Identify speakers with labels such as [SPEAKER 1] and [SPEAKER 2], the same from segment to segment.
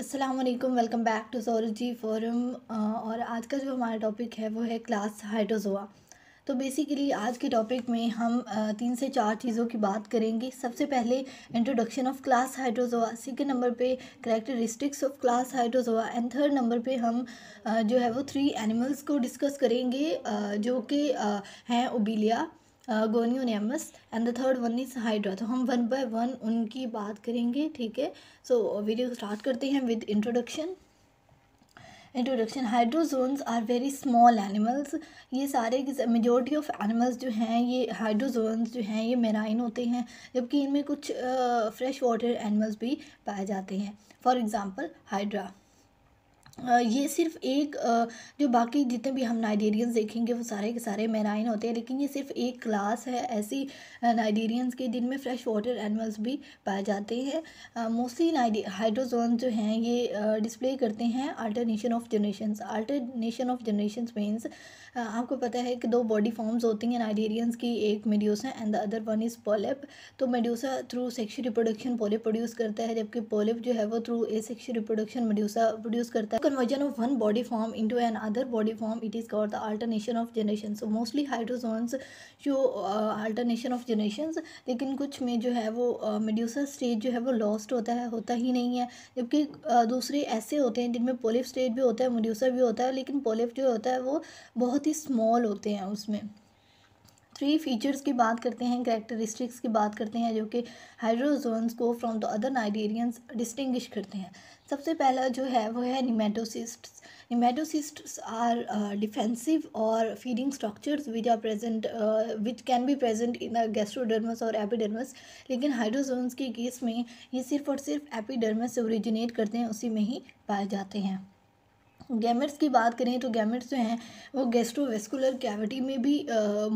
[SPEAKER 1] Aslam welcome back to zoology forum और आज का जो हमारा टॉपिक है वो है क्लास हाइड्रोजोआ तो बेसिकली आज के टॉपिक में हम तीन से चार चीज़ों की बात करेंगे सबसे पहले introduction of class Hydrozoa second number पे characteristics of class Hydrozoa and third number पे हम जो है वो थ्री एनिमल्स को डिस्कस करेंगे जो कि हैं Obelia Gonionemus and the third one is Hydra तो हम वन बाय वन उनकी बात करेंगे ठीक है सो वीडियो स्टार्ट करते हैं with introduction introduction hydrozoans are very small animals ये सारे मेजोरिटी ऑफ एनिमल्स जो हैं ये हाइड्रोजोन्स जो हैं ये मेराइन होते हैं जबकि इनमें कुछ फ्रेश वाटर एनिमल्स भी पाए जाते हैं फॉर एग्ज़ाम्पल हाइड्रा ये सिर्फ एक जो बाकी जितने भी हम नाइजेरियंस देखेंगे वो सारे के सारे मेराइन होते हैं लेकिन ये सिर्फ एक क्लास है ऐसी नाइजेरियंस के जिनमें फ्रेश वाटर एनिमल्स भी पाए जाते हैं मोस्टली हाइड्रोजोन जो हैं ये डिस्प्ले करते हैं alternation of generation alternation of generation means आपको पता है कि दो बॉडी फॉर्म्स होती हैं नाइडेरियंस की एक medusa and the other one is polyp तो medusa through sexual reproduction polyp produce करता है जबकि पोलिप जो है वो through asexual reproduction medusa produce करता है conversion of one body form into another body form it is called the alternation of generation so mostly hydrozoans जो alternation of generation लेकिन कुछ में जो है वो मेड्यूसा स्टेज जो है वो लॉस्ट होता है होता ही नहीं है जबकि दूसरे ऐसे होते हैं जिनमें पोलिप स्टेज भी होता है मेड्यूसा भी होता है लेकिन पोलिप जो होता है वो बहुत बहुत ही स्मॉल होते हैं उसमें थ्री फीचर्स की बात करते हैं करेक्टरिस्टिक्स की बात करते हैं जो कि हाइड्रोजोन्स को from the other cnidarians distinguish करते हैं सबसे पहला जो है वो है निमेटोसिस्ट निमेटोसिस्ट्स आर डिफेंसिव और feeding structures which are present which can be present in gastrodermis और एपिडर्मस लेकिन हाइड्रोजोन्स के केस में ये सिर्फ और सिर्फ एपिडर्मस से ओरिजिनेट करते हैं उसी में ही पाए जाते हैं गैमेट्स की बात करें तो गैमेट्स जो हैं वो गैस्ट्रोवेस्कुलर कैविटी में भी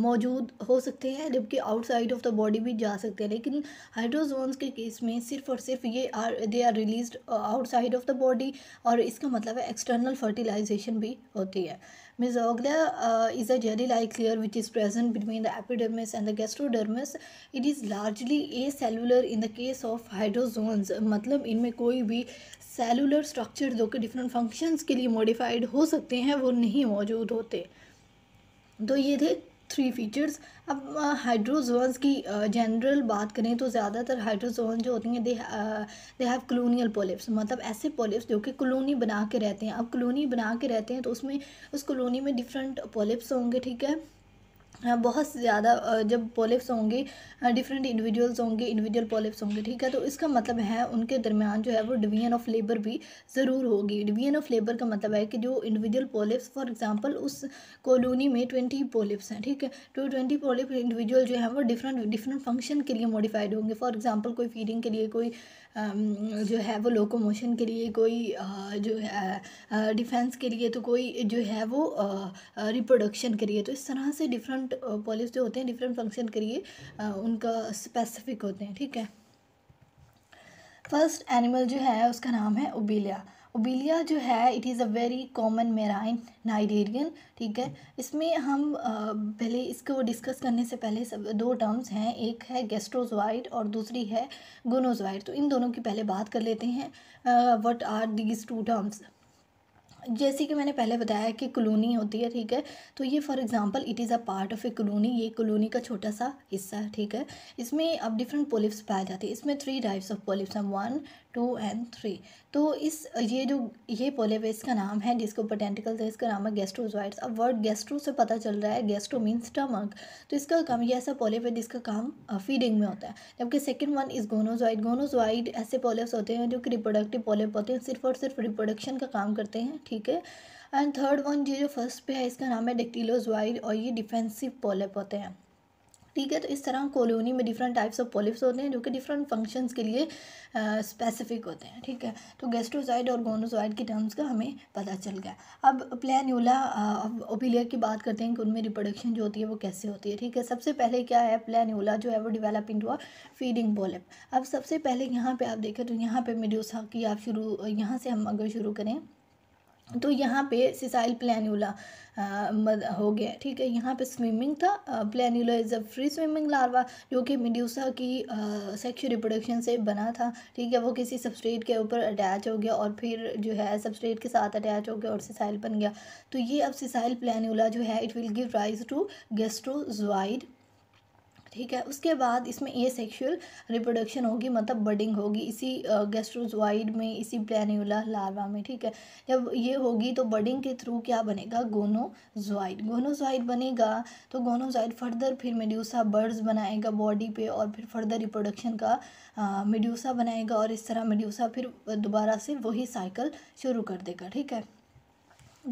[SPEAKER 1] मौजूद हो सकते हैं जबकि आउटसाइड ऑफ द बॉडी भी जा सकते हैं लेकिन हाइड्रोजोन्स के केस में सिर्फ और सिर्फ ये are they are release outside of the body और इसका मतलब है एक्सटर्नल फर्टिलाइजेशन भी होती है mesoglea is a jelly like clear which is present between the epidermis and the gastrodermis it is largely acellular in the case of hydrozoans मतलब इनमें कोई भी सेलुलर स्ट्रक्चर जो कि डिफरेंट फंक्शंस के लिए मॉडिफाइड हो सकते हैं वो नहीं मौजूद होते तो ये थे थ्री फीचर्स अब हाइड्रोजोन्स की जनरल बात करें तो ज़्यादातर हाइड्रोजोन जो होती हैं they they have colonial polyps मतलब ऐसे पोलिप्स जो कि कलोनी बना के रहते हैं अब कलोनी बना के रहते हैं तो उसमें उस कलोनी में डिफरेंट पोलिप्स होंगे ठीक है हाँ, बहुत ज़्यादा जब पोलिप्स होंगे डिफरेंट इंडिविजुअल्स होंगे इंडिविजुअल पोलिप्स होंगे ठीक है तो इसका मतलब है उनके दरमियान जो है वो डिवीजन ऑफ लेबर भी ज़रूर होगी डिवीजन ऑफ लेबर का मतलब है कि जो इंडिविजुअल पोलिप्स फॉर एग्जांपल उस कॉलोनी में ट्वेंटी पोलिप्स हैं ठीक है तो ट्वेंटी पोलिप इंडिविजुअल जो है वो डिफरेंट डिफरेंट फंक्शन के लिए मॉडिफाइड होंगे फॉर एग्जाम्पल कोई फीडिंग के लिए कोई जो है वो लोकोमोशन के लिए कोई जो है डिफेंस के लिए तो कोई जो है वो रिप्रोडक्शन के लिए तो इस तरह से डिफरेंट पॉलिस जो होते हैं डिफरेंट फंक्शन के लिए उनका स्पेसिफिक होते हैं ठीक है फर्स्ट एनिमल जो है उसका नाम है उबीलिया ओबिलिया जो है it is a very common marine cnidarian ठीक है इसमें हम पहले इसको डिस्कस करने से पहले सब दो टर्म्स हैं एक है गेस्ट्रोजवाइड और दूसरी है गोनोजवाइड तो इन दोनों की पहले बात कर लेते हैं what are these two terms जैसे कि मैंने पहले बताया कि कॉलोनी होती है ठीक है तो ये for example it is a part of a colony ये कलोनी का छोटा सा हिस्सा है ठीक है इसमें अब डिफरेंट पोलिप्स पाए जाते हैं इसमें थ्री टाइप्स ऑफ पोलिप्स हैं वन टू एंड थ्री तो इस ये जो ये पोलेवेस का नाम है जिसको पोटेंटिकल है इसका नाम है गेस्ट्रोजॉइड्स अब वर्ड गेस्ट्रो से पता चल रहा है गेस्ट्रो मीन स्टमक तो इसका काम ये ऐसा पोलेवेस जिसका काम फीडिंग में होता है जबकि second one is gonozooid gonozooid ऐसे पोलेवस होते हैं जो कि रिप्रोडक्टिव पोलेव होते हैं सिर्फ और सिर्फ रिप्रोडक्शन का काम करते हैं ठीक है एंड थर्ड वन ये जो फर्स्ट पे है इसका नाम है डिक्टिलोजॉइड और ये डिफेंसिव पोलेप होते हैं ठीक है तो इस तरह कॉलोनी में डिफरेंट टाइप्स ऑफ पॉलिप्स होते हैं जो कि डिफरेंट फंक्शंस के लिए स्पेसिफिक होते हैं ठीक है तो गेस्ट्रोसाइड और गोनोसाइड की टर्म्स का हमें पता चल गया अब प्लान्यूला ओपिलियर की बात करते हैं कि उनमें रिप्रोडक्शन जो होती है वो कैसे होती है ठीक है सबसे पहले क्या है प्लान्यूला जो है वो डिवेलप इन फीडिंग पोलिप अब सबसे पहले यहाँ पर आप देखें तो यहाँ पर मेड्यूसा की आप शुरू यहाँ से हम अगर शुरू करें तो यहाँ पे सिसाइल मद हो गया ठीक है यहाँ पे स्विमिंग था planula is a free swimming larva जो कि मिड्यूसा की सेक्शुअल रिप्रोडक्शन से बना था ठीक है वो किसी सबस्ट्रेट के ऊपर अटैच हो गया और फिर जो है सबस्ट्रेट के साथ अटैच हो गया और सिसाइल बन गया तो ये अब सिसाइल प्लान्यूला जो है it will give rise to gastrozooid ठीक है उसके बाद इसमें ए सेक्शुअल रिप्रोडक्शन होगी मतलब बडिंग होगी इसी गेस्ट्रोजवाइड में इसी प्लेन्यूला लार्वा में ठीक है जब ये होगी तो बडिंग के थ्रू क्या बनेगा गोनो गोनोजोइड बनेगा तो गोनोजोइड फर्दर फिर मेड्यूसा बर्ड्स बनाएगा बॉडी पे और फिर फर्दर रिप्रोडक्शन का मेड्यूसा बनाएगा और इस तरह मेड्यूसा फिर दोबारा से वही साइकिल शुरू कर देगा ठीक है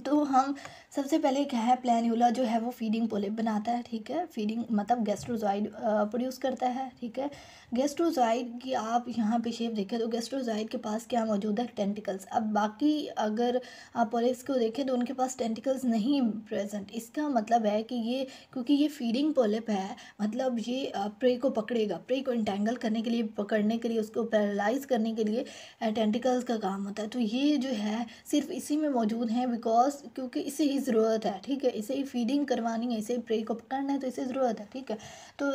[SPEAKER 1] तो हम सबसे पहले क्या है प्लान्यूला जो है वो फीडिंग पोलिप बनाता है ठीक है फीडिंग मतलब गैस्ट्रोजॉइड प्रोड्यूस करता है ठीक है गैस्ट्रोजॉइड की आप यहाँ पे शेप देखें तो गैस्ट्रोजॉइड के पास क्या मौजूद है टेंटिकल्स अब बाकी अगर आप पोलिप्स को देखें तो उनके पास टेंटिकल्स नहीं प्रेजेंट इसका मतलब है कि ये क्योंकि ये फीडिंग पोलिप है मतलब ये प्रे को पकड़ेगा प्रे को इंटेंगल करने के लिए पकड़ने के लिए उसको पैरलाइज करने के लिए टेंटिकल्स का काम होता है तो ये जो है सिर्फ इसी में मौजूद हैं बिकॉज बिकॉज क्योंकि इसे ही ज़रूरत है ठीक है इसे ही फीडिंग करवानी है इसे ही प्रे को पकड़ना है तो इसे ज़रूरत है ठीक है तो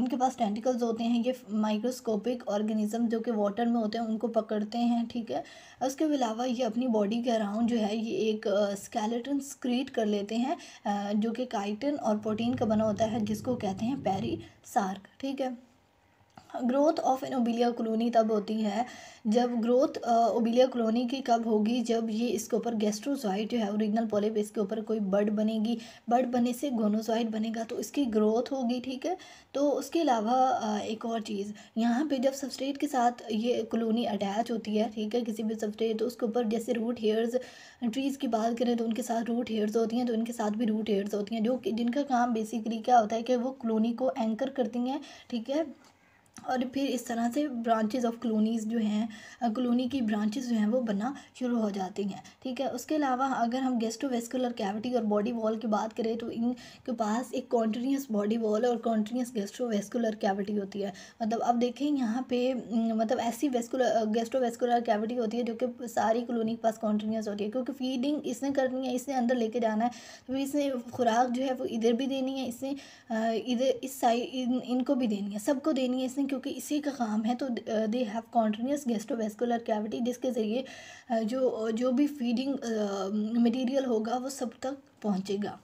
[SPEAKER 1] इनके पास टेंटिकल्स होते हैं ये माइक्रोस्कोपिक ऑर्गेनिज्म जो कि वाटर में होते हैं उनको पकड़ते हैं ठीक है उसके अलावा ये अपनी बॉडी के अराउंड जो है ये एक स्केलेटन स्क्रीट कर लेते हैं जो कि काइटन और प्रोटीन का बना होता है जिसको कहते हैं पेरी सार्क ठीक है growth of an Obelia colony तब होती है जब ग्रोथ ओबिलिया कॉलोनी की कब होगी जब ये इसके ऊपर गेस्ट्रोसाइट जो है ओरिजिनल पॉलिप इसके ऊपर कोई बर्ड बनेगी बर्ड बनने से गोनोसाइट बनेगा तो इसकी ग्रोथ होगी ठीक है तो उसके अलावा एक और चीज़ यहाँ पे जब सबस्ट्रेट के साथ ये कॉलोनी अटैच होती है ठीक है किसी भी सबस्ट्रेट तो उसके ऊपर जैसे रूट हेयर्स ट्रीज़ की बात करें तो उनके साथ रूट हेयर्स होती हैं तो इनके साथ भी रूट हेयर्स होती हैं जो जिनका काम बेसिकली क्या होता है कि वो कॉलोनी को एंकर करती हैं ठीक है और फिर इस तरह से ब्रांचेज़ ऑफ कलोनीज़ जो हैं कलोनी की ब्रांचेज़ जो हैं वो बनना शुरू हो जाती हैं ठीक है उसके अलावा अगर हम गेस्ट्रोवेस्कुलर कैविटी और बॉडी वॉल की बात करें तो इनके पास एक कॉन्टीन्यूस बॉडी वॉल और कॉन्टीन्यूस गेस्ट्रोवेस्कुलर कैविटी होती है मतलब अब देखें यहाँ पे मतलब ऐसी वेस्कुलर गेस्ट्रोवेस्कुलर कैविटी होती है जो कि सारी कलोनी के पास कॉन्टीन्यूस होती है क्योंकि फीडिंग इसने करनी है इसने अंदर लेके जाना है तो इसने खुराक जो है वो इधर भी देनी है इसने इधर इस साइड इनको भी देनी है सबको देनी है इसने हैं क्योंकि इसी का काम है तो they have continuous gastrovascular cavity जिसके ज़रिए जो जो भी फीडिंग मटेरियल होगा वो सब तक पहुँचेगा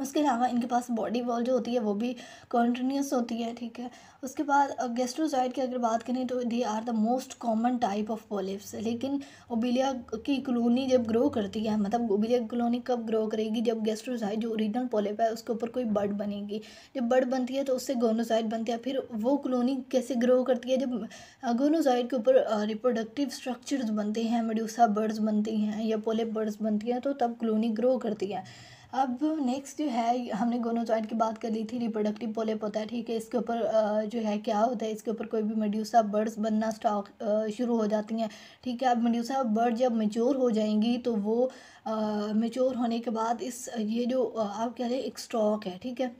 [SPEAKER 1] उसके अलावा इनके पास बॉडी वॉल जो होती है वो भी कॉन्टीन्यूस होती है ठीक है उसके बाद गेस्ट्रोजाइड की अगर बात करें तो they are the most common type of polyps लेकिन ओबिलिया की कलोनी जब ग्रो करती है मतलब ओबिलिया की कब ग्रो करेगी जब गेस्ट्रोजाइड जो ओरिजिनल पॉलिप है उसके ऊपर कोई बर्ड बनेगी जब बर्ड बनती है तो उससे गोनोजाइड बनती है फिर वो कलोनी कैसे ग्रो करती है जब गोनोजाइड के ऊपर रिप्रोडक्टिव स्ट्रक्चर्स बनते हैं मेड्यूसा बर्ड्स बनती हैं या पोलिप बर्ड्स बनती हैं तो तब कलोनी ग्रो करती है अब नेक्स्ट जो है हमने गोनोजॉइड की बात कर ली थी रिप्रोडक्टिव पोले पता है ठीक है इसके ऊपर जो है क्या होता है इसके ऊपर कोई भी मेड्यूसा बर्ड्स बनना स्टॉक शुरू हो जाती हैं ठीक है अब मेड्यूसा बर्ड जब मेच्योर हो जाएंगी तो वो मेच्योर होने के बाद इस ये जो आप कह रहे हैं एक स्टॉक है ठीक है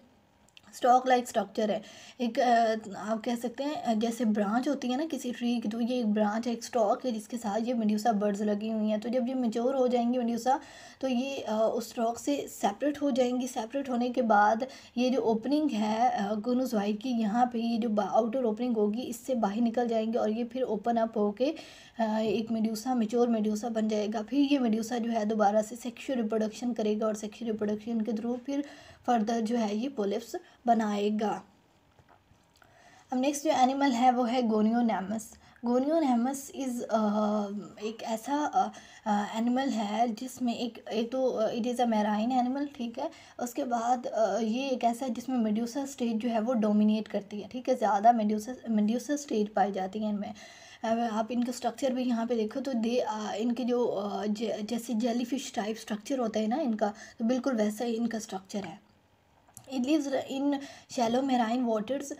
[SPEAKER 1] स्टॉक लाइक स्ट्रक्चर है एक आप कह सकते हैं जैसे ब्रांच होती है ना किसी ट्री की तो ये एक ब्रांच है एक स्टॉक है जिसके साथ ये मेड्यूसा बर्ड्स लगी हुई हैं तो जब ये मेच्योर हो जाएंगी मेड्यूसा तो ये उस स्टॉक से सेपरेट हो जाएंगी सेपरेट होने के बाद ये जो ओपनिंग है गुनुज वाइट की यहाँ पर ये जो आउटर ओपनिंग होगी इससे बाहर निकल जाएंगे और ये फिर ओपन अप होके एक मेड्यूसा मेच्योर मेड्यूसा बन जाएगा फिर ये मेड्यूसा जो है दोबारा से सेक्शुअल रिप्रोडक्शन करेगा और सेक्शुअल रिप्रोडक्शन के थ्रू फिर फर्दर जो है ये पोलिप्स बनाएगा अब नेक्स्ट जो एनिमल है वो है गोनियोनेमस गोनियोनेमस इज़ एक ऐसा एनिमल है जिसमें एक एक तो it is a marine animal ठीक है उसके बाद ये एक ऐसा है जिसमें मेड्यूसा स्टेज जो है वो डोमिनेट करती है ठीक है ज़्यादा मेड्यूसा मेड्यूसा स्टेज पाई जाती है इनमें आप इनका स्ट्रक्चर भी यहाँ पे देखो तो दे आ, इनके जो ज, जैसे जेलीफिश टाइप स्ट्रक्चर होता है ना इनका तो बिल्कुल वैसा ही इनका स्ट्रक्चर है it lives in shallow marine waters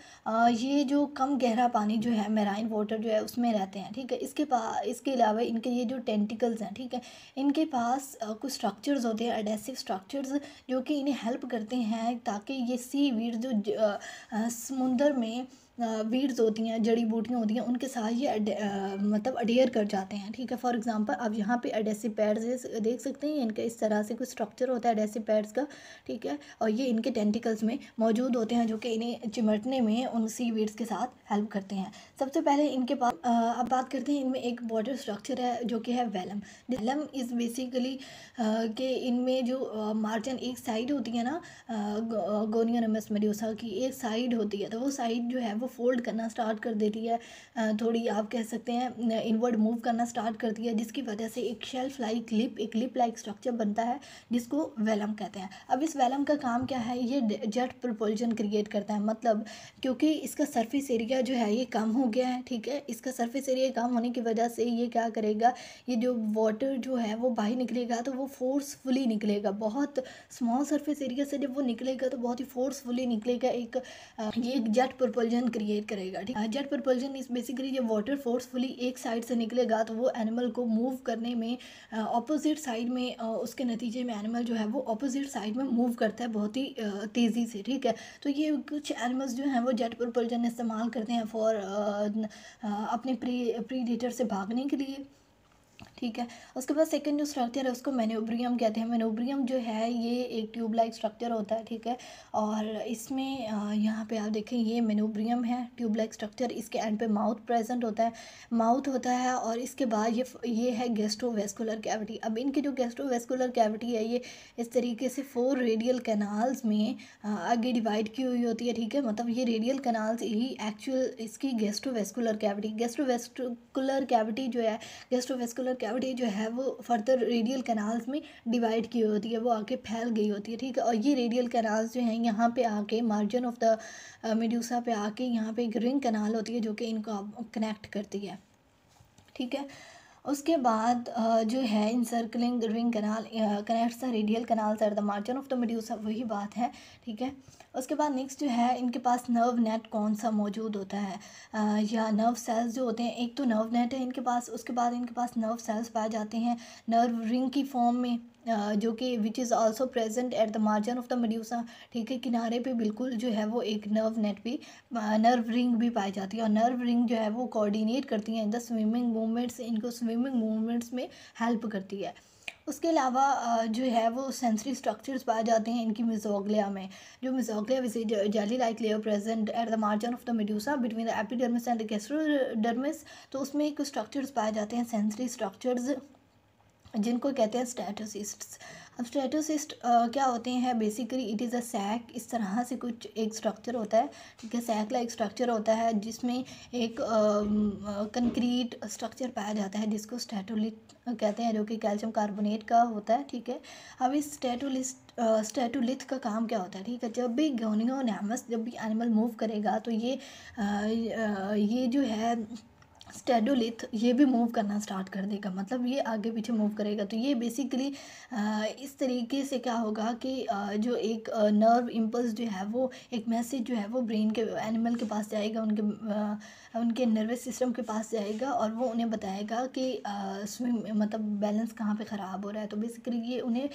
[SPEAKER 1] ये जो कम गहरा पानी जो है मेराइन वाटर जो है उसमें रहते हैं ठीक है इसके पास इसके अलावा इनके ये जो टेंटिकल्स हैं ठीक है इनके पास uh, कुछ स्ट्रक्चर्स होते हैं एडेसिव स्ट्रक्चर्स जो कि इन्हें हेल्प करते हैं ताकि ये सी वीड जो, जो uh, uh, समुंदर में वीड्स होती हैं जड़ी बूटियाँ होती हैं उनके साथ ये मतलब अडेयर कर जाते हैं ठीक है फॉर एग्जांपल आप यहाँ पे एडेसिव पैड्स देख सकते हैं इनका इस तरह से कुछ स्ट्रक्चर होता है एडेसिव पैड्स का ठीक है और ये इनके टेंटिकल्स में मौजूद होते हैं जो कि इन्हें चिमटने में उन सी वीड्स के साथ हेल्प करते हैं सबसे पहले इनके पास अब बात करते हैं इनमें एक बॉर्डर स्ट्रक्चर है जो कि है वेलम वेलम इज़ बेसिकली कि इनमें जो मार्जन एक साइड होती है ना गोनियन मेडियोसा की एक साइड होती है तो वो साइड जो है वो फोल्ड करना स्टार्ट कर देती है थोड़ी आप कह सकते हैं इनवर्ड मूव करना स्टार्ट करती है जिसकी वजह से एक शेल्फ लाइक लिप एक लिप लाइक स्ट्रक्चर बनता है जिसको वेलम कहते हैं अब इस वेलम का काम क्या है ये जेट प्रपोल्जन क्रिएट करता है मतलब क्योंकि इसका सर्फिस एरिया जो है ये कम हो गया है ठीक है इसका सर्फिस एरिया कम होने की वजह से ये क्या करेगा ये जो वाटर जो है वो बाहर निकलेगा तो वो फोर्सफुली निकलेगा बहुत स्मॉल सर्फिस एरिया से जब वो निकलेगा तो बहुत ही फोर्सफुली निकलेगा एक ये जेट प्रपोल्जन क्रिएट करेगा ठीक है जेट प्रपल्जन इज बेसिकली जब वाटर फोर्सफुली एक साइड से निकलेगा तो वो एनिमल को मूव करने में ऑपोजिट साइड में उसके नतीजे में एनिमल जो है वो ऑपोजिट साइड में मूव करता है बहुत ही तेज़ी से ठीक है तो ये कुछ एनिमल्स जो हैं वो जेट प्रपल्जन इस्तेमाल करते हैं फॉर अपने प्री प्रीडेटर से भागने के लिए ठीक है उसके बाद सेकेंड जो स्ट्रक्चर है उसको मैनोब्रियम कहते हैं मैनोब्रियम जो है ये एक ट्यूब लाइक स्ट्रक्चर होता है ठीक है और इसमें यहाँ पे आप देखें ये मेनोब्रियम है ट्यूब लाइक स्ट्रक्चर इसके एंड पे माउथ प्रेजेंट होता है माउथ होता है और इसके बाद ये ये है गेस्ट्रोवेस्कुलर कैविटी अब इनकी जो गेस्ट्रोवेस्कुलर कैविटी है ये इस तरीके से फोर रेडियल कैनाल्स में आगे डिवाइड की हुई होती है ठीक है मतलब ये रेडियल कैनाल्स ही एक्चुअल इसकी गेस्ट्रोवेस्कुलर कैविटी गेस्ट्रोवेस्कुलर कैविटी जो है गेस्ट्रोवेस्कुलर कैविटी ये जो है वो फर्दर रेडियल कैनाल्स में डिवाइड की होती है वो आके फैल गई होती है ठीक है और ये रेडियल कैनाल्स जो हैं यहाँ पे आके मार्जिन ऑफ द मेड्यूसा पे आके यहाँ पे एक रिंग कैनाल होती है जो कि इनको कनेक्ट करती है ठीक है उसके बाद जो है encircling ring canal connects the radial canal at the margin of the medusa वही बात है ठीक है उसके बाद नेक्स्ट जो है इनके पास नर्व नेट कौन सा मौजूद होता है आ, या नर्व सेल्स जो होते हैं एक तो नर्व नेट है इनके पास उसके बाद इनके पास नर्व सेल्स पाए जाते हैं नर्व रिंग की फॉर्म में जो कि which is also present at the margin of the medusa ठीक है किनारे पे बिल्कुल जो है वो एक नर्व नेट भी नर्व रिंग भी पाई जाती है और नर्व रिंग जो है वो कोऑर्डिनेट करती है द स्विमिंग मूवमेंट्स इनको स्विमिंग मूवमेंट्स में हेल्प करती है उसके अलावा जो है वो सेंसरी स्ट्रक्चर्स पाए जाते हैं इनकी मिजोगलिया में जो mesoglea which jelly like layer present at the margin of the medusa between the epidermis and the gastrodermis तो उसमें एक स्ट्रक्चर्स पाए जाते हैं सेंसरी स्ट्रक्चर्स जिनको कहते हैं स्टैटोसिस्ट्स अब स्टैटोसिस्ट क्या होते हैं basically it is a sac इस तरह से कुछ एक स्ट्रक्चर होता है ठीक है सैक लाइक स्ट्रक्चर होता है जिसमें एक कंक्रीट स्ट्रक्चर पाया जाता है जिसको स्टैटोलिट कहते हैं जो कि कैल्शियम कार्बोनेट का होता है ठीक है अब इस स्टैटोलिस्ट स्टैटोलिथ uh, का काम क्या होता है ठीक है जब भी गोनियो जब भी एनिमल मूव करेगा तो ये आ, ये जो है स्टेडोलिथ ये भी मूव करना स्टार्ट कर देगा मतलब ये आगे पीछे मूव करेगा तो ये बेसिकली इस तरीके से क्या होगा कि जो एक नर्व इम्पल्स जो है वो एक मैसेज जो है वो ब्रेन के एनिमल के पास जाएगा उनके उनके नर्वस सिस्टम के पास जाएगा और वो उन्हें बताएगा कि स्विम मतलब बैलेंस कहाँ पे ख़राब हो रहा है तो बेसिकली ये उन्हें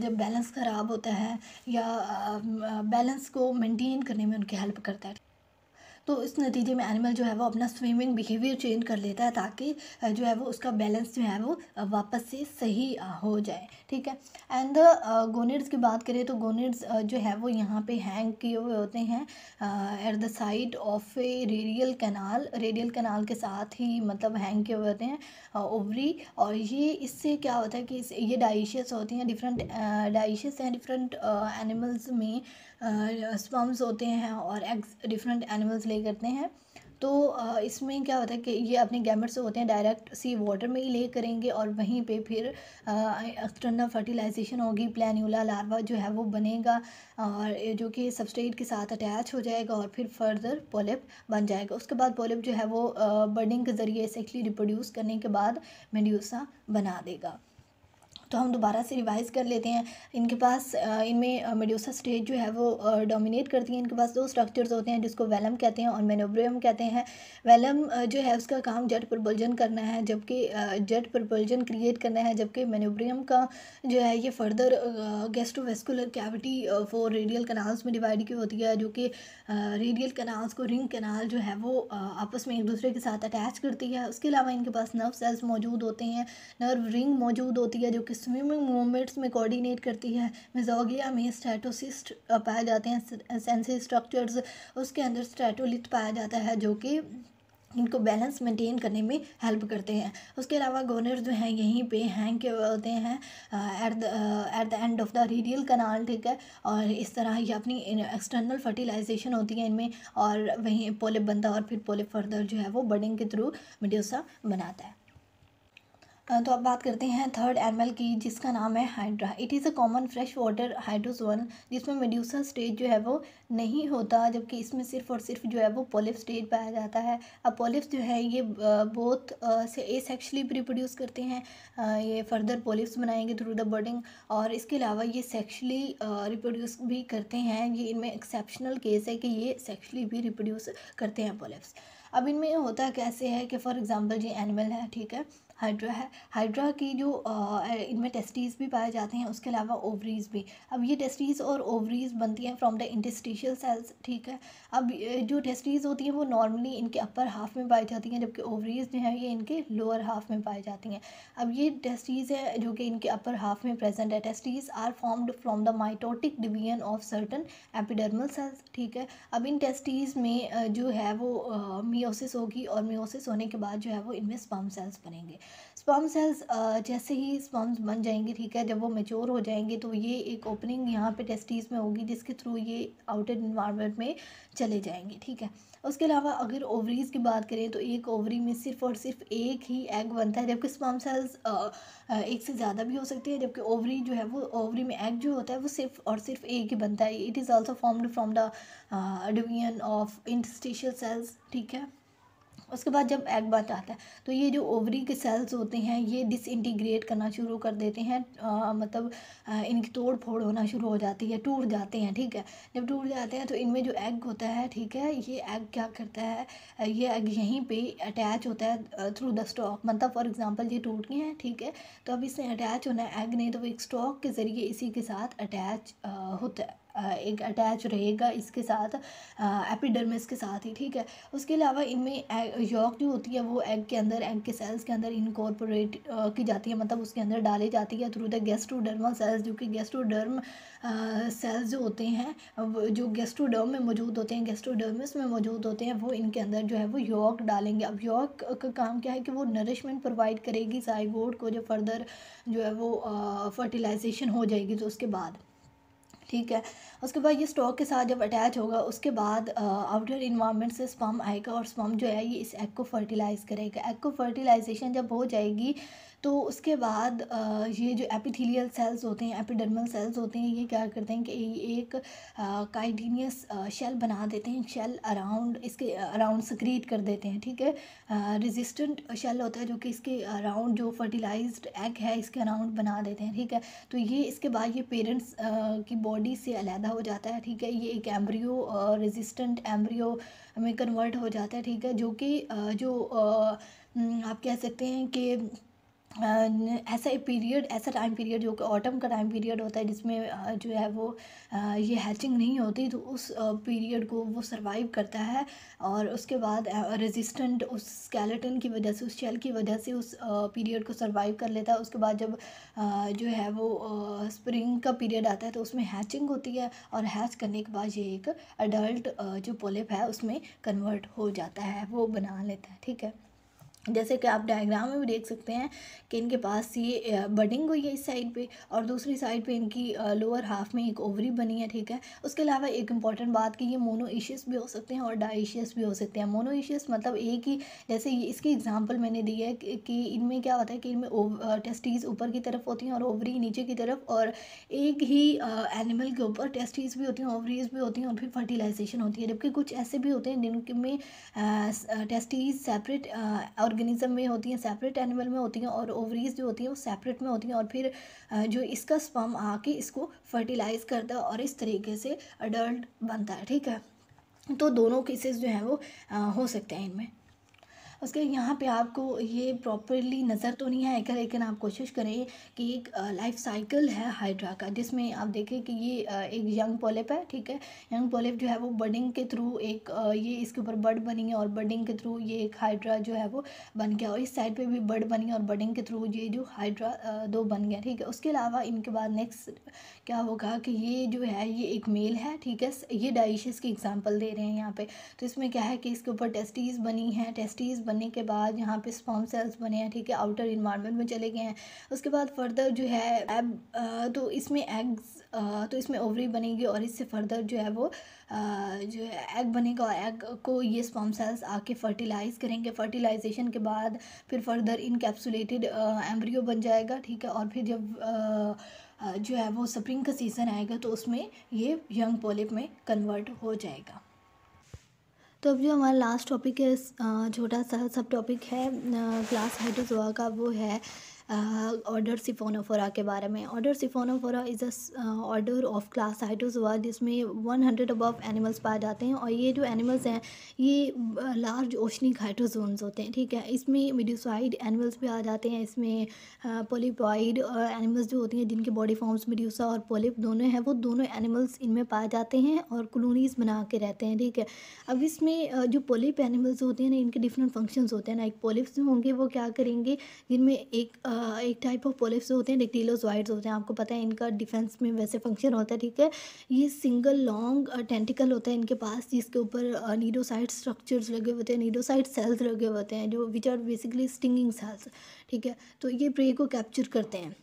[SPEAKER 1] जब बैलेंस ख़राब होता है या बैलेंस को मेनटेन करने में उनकी हेल्प करता है तो इस नतीजे में एनिमल जो है वो अपना स्विमिंग बिहेवियर चेंज कर लेता है ताकि जो है वो उसका बैलेंस जो है वो वापस से सही हो जाए ठीक है एंड गोनिड्स की बात करें तो गोनिड्स जो है वो यहाँ पे हैंग किए हुए होते हैं at the side of a radial canal radial canal के साथ ही मतलब हैंग किए हुए होते हैं ओवरी और ये इससे क्या होता है कि ये डाइशियस होती हैं डिफरेंट डाइशियस हैं डिफरेंट एनिमल्स में स्पम्स होते हैं और एग्स डिफरेंट एनिमल्स ले करते हैं तो इसमें क्या होता है कि ये अपने गैमेट से होते हैं डायरेक्ट सी वाटर में ही ले करेंगे और वहीं पे फिर एक्सटर्नल फर्टिलाइजेशन होगी प्लानुला लार्वा जो है वो बनेगा और जो कि सबस्ट्रेट के साथ अटैच हो जाएगा और फिर फर्दर पोलिप बन जाएगा उसके बाद पोलिप जो है वो बर्डिंग के ज़रिए सेक्ली रिप्रोड्यूस करने के बाद मेड्यूसा बना देगा तो हम दोबारा से रिवाइज़ कर लेते हैं इनके पास इनमें मेडोसा स्टेज जो है वो डोमिनेट करती है इनके पास दो स्ट्रक्चर्स होते हैं जिसको वेलम कहते हैं और मेनोब्रियम कहते हैं वेलम जो है उसका काम जेट प्रबुलजन करना है जबकि जेट प्रबुलजन क्रिएट करना है जबकि मेनोब्रियम का जो है ये further gastrovascular cavity four radial canals में डिवाइड की होती है जो कि रेडियल कनाल्स को रिंग कनाल जो है वो आपस में एक दूसरे के साथ अटैच करती है उसके अलावा इनके पास नर्व सेल्स मौजूद होते हैं नर्व रिंग मौजूद होती है जो कि स्विमिंग मोमेंट्स में कोऑर्डिनेट करती है मिजोगिया में स्टैटोसिस्ट पाए जाते हैं सेंसरी स्ट्रक्चर्स उसके अंदर स्टैटोलिथ पाया जाता है जो कि इनको बैलेंस मेंटेन करने में हेल्प करते हैं उसके अलावा गोनर जो हैं यहीं पे हैंग के होते हैं at the end of the radial canal ठीक है और इस तरह ये अपनी एक्सटर्नल फर्टिलाइजेशन होती है इनमें और वहीं पोलिप बनता है और फिर पोलिप फर्दर जो है वो बडिंग के थ्रू मिड्यूसा बनाता है तो अब बात करते हैं थर्ड एनिमल की जिसका नाम है Hydra it is a common fresh water hydrozoan जिसमें मेड्यूसा स्टेज जो है वो नहीं होता जबकि इसमें सिर्फ और सिर्फ जो है वो पोलिप स्टेज पाया जाता है अब पोलिप्स जो है ये बहुत से ए सेक्शली रिप्रोड्यूस करते हैं ये फर्दर पोलिप्स बनाएंगे थ्रू द बर्डिंग और इसके अलावा ये सेक्शली रिप्रोड्यूस भी करते हैं ये इनमें एक्सेप्शनल केस है कि ये सेक्शली भी रिप्रोड्यूस करते हैं पोलिप्स अब इनमें होता कैसे है कि फ़ॉर एग्ज़ाम्पल ये एनिमल है ठीक है हाइड्रा है हाइड्रा की जो इनमें टेस्टीज़ भी पाए जाते हैं उसके अलावा ओवरीज़ भी अब ये टेस्टीज़ और ओवरीज़ बनती हैं फ्रॉम द इंटेस्टिशियल सेल्स ठीक है अब जो टेस्टीज़ होती हैं वो नॉर्मली इनके अपर हाफ में पाई जाती हैं जबकि ओवरीज़ जो हैं ये इनके लोअर हाफ में पाई जाती हैं अब ये टेस्टीज़ हैं जो कि इनके अपर हाफ में प्रेजेंट है testes are formed from the mitotic division of certain epidermal cells ठीक है अब इन टेस्टीज़ में जो है वो मियोसिस होगी और मियोसिस होने के बाद जो है वो इनमें स्पम सेल्स बनेंगे स्पॉम सेल्स uh, जैसे ही स्पॉम्स बन जाएंगे ठीक है जब वो मेच्योर हो जाएंगे तो ये एक ओपनिंग यहाँ पे टेस्टीज़ में होगी जिसके थ्रू ये आउटर इन्वायरमेंट में चले जाएंगे ठीक है उसके अलावा अगर ओवरीज़ की बात करें तो एक ओवरी में सिर्फ और सिर्फ एक ही एग बनता है जबकि स्पॉम सेल्स uh, uh, एक से ज़्यादा भी हो सकती है जबकि ओवरी जो है वो ओवरी में एग जो होता है वो सिर्फ और सिर्फ एक ही बनता है it is also formed from the division of interstitial cells ठीक है उसके बाद जब एग बच आता है तो ये जो ओवरी के सेल्स होते हैं ये डिसइंटीग्रेट करना शुरू कर देते हैं आ, मतलब आ, इनकी तोड़ फोड़ होना शुरू हो जाती है टूट जाते हैं ठीक है जब टूट जाते हैं तो इनमें जो एग होता है ठीक है ये एग क्या करता है ये एग यहीं पर अटैच होता है थ्रू द स्टॉक मतलब फॉर एग्ज़ाम्पल ये टूट गए हैं ठीक है तो अब इसने अटैच होना है एग नहीं तो वो एक स्टॉक के ज़रिए इसी के साथ अटैच होता है एक अटैच रहेगा इसके साथ एपिडर्मिस के साथ ही ठीक है उसके अलावा इनमें यॉक जो होती है वो एग के अंदर एग के सेल्स के अंदर इनकॉर्पोरेट की जाती है मतलब उसके अंदर डाली जाती है थ्रू द गेस्ट्रोडर्मल सेल्स जो कि गेस्ट्रोडर्म सेल्स जो होते हैं जो गेस्ट्रोडर्म में मौजूद होते हैं गेस्ट्रोडर्मिस में मौजूद होते हैं वो इनके अंदर जो है वो यॉक डालेंगे अब यॉक का काम क्या है कि वो नरिशमेंट प्रोवाइड करेगी जाइगोड को जो फर्दर जो है वो फर्टिलाइजेशन हो जाएगी तो उसके बाद ठीक है उसके बाद ये स्टॉक के साथ जब अटैच होगा उसके बाद आउटर इन्वामेंट से स्पम आएगा और स्पम जो है ये इस एग को फर्टिलाइज़ करेगा एग को फर्टिलाइजेशन जब हो जाएगी तो उसके बाद ये जो एपिथीलियल सेल्स होते हैं एपिडर्मल सेल्स होते हैं ये क्या करते हैं कि एक काइटीनियस शेल बना देते हैं शेल अराउंड इसके अराउंड सक्रीट कर देते हैं ठीक है रेजिस्टेंट शेल होता है जो कि इसके अराउंड जो फर्टिलाइज्ड एग है इसके अराउंड बना देते हैं ठीक है तो ये इसके बाद ये पेरेंट्स की बॉडी से अलहदा हो जाता है ठीक है ये एक एम्ब्रियो रेजिस्टेंट एम्ब्रियो में कन्वर्ट हो जाता है ठीक है जो कि जो आप कह सकते हैं कि ऐसा पीरियड ऐसा टाइम पीरियड जो कि ऑटम का टाइम पीरियड होता है जिसमें जो है वो ये हैचिंग नहीं होती तो उस पीरियड को वो सरवाइव करता है और उसके बाद रेजिस्टेंट उस स्केलेटन की वजह से उस शेल की वजह से उस पीरियड को सरवाइव कर लेता है उसके बाद जब जो है वो स्प्रिंग का पीरियड आता है तो उसमें हैचिंग होती है और हैच करने के बाद ये एक अडल्ट जो पोलिप है उसमें कन्वर्ट हो जाता है वो बना लेता है ठीक है जैसे कि आप डायग्राम में भी देख सकते हैं कि इनके पास ये बडिंग हुई है इस साइड पे और दूसरी साइड पे इनकी लोअर हाफ में एक ओवरी बनी है ठीक है उसके अलावा एक इम्पॉर्टेंट बात कि ये मोनोइशियस भी हो सकते हैं और डाइशियस भी हो सकते हैं मोनोइशियस मतलब एक ही जैसे इसकी एग्जांपल मैंने दी है कि इनमें क्या होता है कि इनमें टेस्टीज़ ऊपर की तरफ होती हैं और ओवरी नीचे की तरफ और एक ही एनिमल के ऊपर टेस्टीज़ भी होती हैं ओवरीज भी होती हैं और फिर फर्टिलाइजेशन होती है जबकि कुछ ऐसे भी होते हैं जिनमें टेस्टीज़ सेपरेट और ऑर्गेनिज्म में होती हैं सेपरेट एनिमल में होती हैं और ओवरीज जो होती हैं वो सेपरेट में होती हैं और फिर जो इसका स्पम आके इसको फर्टिलाइज़ करता है और इस तरीके से अडल्ट बनता है ठीक है तो दोनों केसेस जो हैं वो आ, हो सकते हैं इनमें उसके यहाँ पे आपको ये प्रॉपरली नज़र तो नहीं आएगा लेकिन आप कोशिश करें कि एक लाइफ साइकिल है हाइड्रा का जिसमें आप देखें कि ये एक यंग पोलिप है ठीक है यंग पोलिप जो है वो बर्डिंग के थ्रू एक ये इसके ऊपर बर्ड बनी है और बर्डिंग के थ्रू ये एक हाइड्रा जो है वो बन गया और इस साइड पर भी बर्ड बनी और बर्डिंग के थ्रू ये जो हाइड्रा दो बन गया ठीक है उसके अलावा इनके बाद नेक्स्ट क्या होगा कि ये जो है ये एक मेल है ठीक है ये डाइशिस की एग्ज़ाम्पल दे रहे हैं यहाँ पे तो इसमें क्या है कि इसके ऊपर टेस्टीज़ बनी है टेस्टीज़ बनने के बाद यहाँ पे स्पॉम सेल्स बने हैं ठीक है आउटर इन्वायरमेंट में चले गए हैं उसके बाद फर्दर जो है एब तो इसमें एग्स तो इसमें ओवरी बनेगी और इससे फर्दर जो है वो जो है एग बनेगा और एग को ये स्पॉम सेल्स आके फर्टिलाइज़ करेंगे फर्टिलाइजेशन के बाद फिर फर्दर इनकेप्सुलेटेड एम्ब्रियो बन जाएगा ठीक है और फिर जब जो है वो स्प्रिंग का सीज़न आएगा तो उसमें ये यंग पोलिप में कन्वर्ट हो जाएगा तो अब जो हमारा लास्ट टॉपिक है छोटा सा सब टॉपिक है क्लास हाइड्रोजोआ का वो है ऑर्डर सिफोनोफोरा के बारे में order Siphonophora is order of class Hydrozoa जिसमें वन हंड्रेड अबव एनिमल्स पाए जाते हैं और ये जो एनिमल्स हैं ये लार्ज ओशनिक हाइटोजोन्स होते हैं ठीक है इसमें मिड्यूसाइड एनिमल्स भी आ जाते हैं इसमें पोलिपॉइड एनिमल्स जो होती हैं जिनके बॉडी फॉर्म्स मिड्यूसा और पोलिप दोनों हैं वो दोनों एनिमल्स इनमें पाए जाते हैं और कलोनीज बना के रहते हैं ठीक है अब इसमें जो पोलिप एनिमल्स होते हैं ना इनके डिफरेंट फंक्शन होते हैं ना एक पोलिप्स होंगे वो क्या करेंगे जिनमें एक एक टाइप ऑफ पोलिप्स होते हैं वाइड्स होते हैं आपको पता है इनका डिफेंस में वैसे फंक्शन होता है ठीक है ये सिंगल लॉन्ग टेंटिकल होता है इनके पास जिसके ऊपर नीडोसाइड स्ट्रक्चर्स लगे होते हैं नीडोसाइड सेल्स लगे होते हैं जो which are basically stinging cells ठीक है तो ये प्रे को कैप्चर करते हैं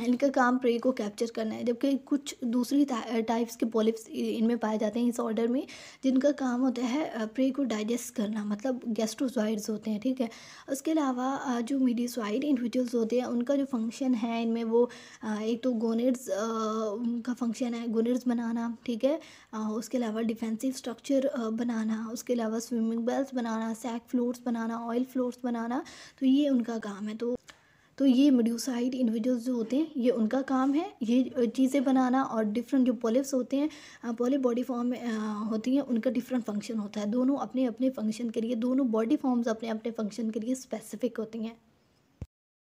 [SPEAKER 1] इनका काम प्रे को कैप्चर करना है जबकि कुछ दूसरी टाइप्स के पॉलिप्स इनमें पाए जाते हैं इस ऑर्डर में जिनका काम होता है प्रे को डाइजेस्ट करना मतलब गैस्ट्रोसाइड्स होते हैं ठीक है उसके अलावा जो मीडियोसाइड इंडिविजुअल्स होते हैं उनका जो फंक्शन है इनमें वो एक तो गोनेड्स का फंक्शन है गोनेड्स बनाना ठीक है उसके अलावा डिफेंसिव स्ट्रक्चर बनाना उसके अलावा स्विमिंग बेल्स बनाना सैक फ्लोर्स बनाना ऑयल फ्लोर्स बनाना तो ये उनका काम है तो तो ये मेड्यूसाइड इंडिविजुअल जो होते हैं ये उनका काम है ये चीज़ें बनाना और डिफरेंट जो पोलिप्स होते हैं पोलिप बॉडी फॉर्म होती हैं उनका डिफरेंट फंक्शन होता है दोनों अपने अपने फंक्शन के लिए दोनों बॉडी फॉर्म्स अपने अपने फंक्शन के लिए स्पेसिफिक होती हैं